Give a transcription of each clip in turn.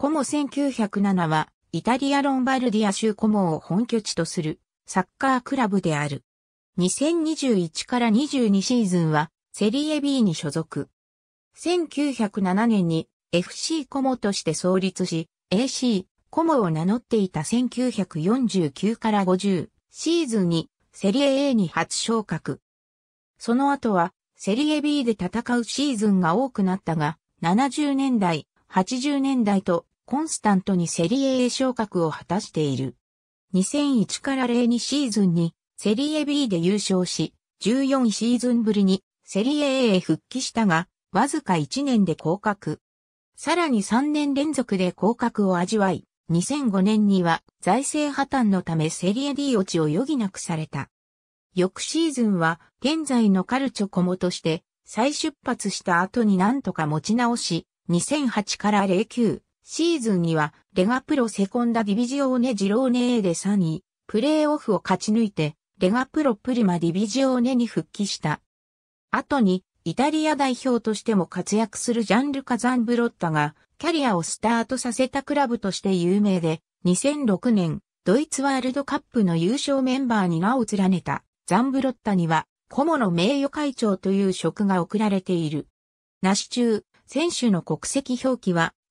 コモ1907は、イタリア・ロンバルディア州コモを本拠地とするサッカークラブである。2021から22シーズンはセリエ B に所属。1907年に FC コモとして創立し、AC コモを名乗っていた1949から50シーズンにセリエ A に初昇格。その後はセリエ B で戦うシーズンが多くなったが、70年代、80年代とコンスタントにセリエ A 昇格を果たしている。2001から02シーズンにセリエ B で優勝し、14シーズンぶりにセリエ A へ復帰したが、わずか1年で降格。さらに3年連続で降格を味わい、2005年には財政破綻のためセリエ D 落ちを余儀なくされた。翌シーズンは現在のカルチョコモとして再出発した後になんとか持ち直し、2008から09シーズンには、レガプロセコンダディビジオーネジローネ A で3位、プレーオフを勝ち抜いて、レガプロプリマディビジオーネに復帰した。後に、イタリア代表としても活躍するジャンルカザンブロッタが、キャリアをスタートさせたクラブとして有名で、2006年、ドイツワールドカップの優勝メンバーに名を連ねた、ザンブロッタには、コモの名誉会長という職が贈られている。なし中、選手の国籍表記は、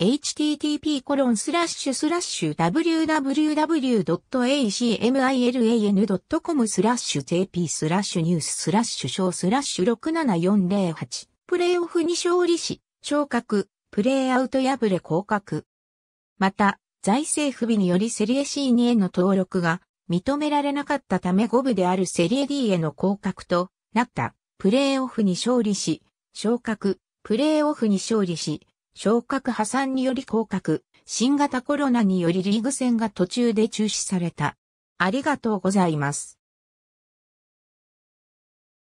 http://www.acmilan.com スラッシュ jp スラッシュニューススラッシュショースラッシュ67408プレイオフに勝利し、昇格、プレイアウト破れ降格。また、財政不備によりセリエ C2 への登録が認められなかったため5部であるセリエ D への降格となったプレイオフに勝利し、昇格、プレイオフに勝利し、昇格破産により降格、新型コロナによりリーグ戦が途中で中止された。ありがとうございます。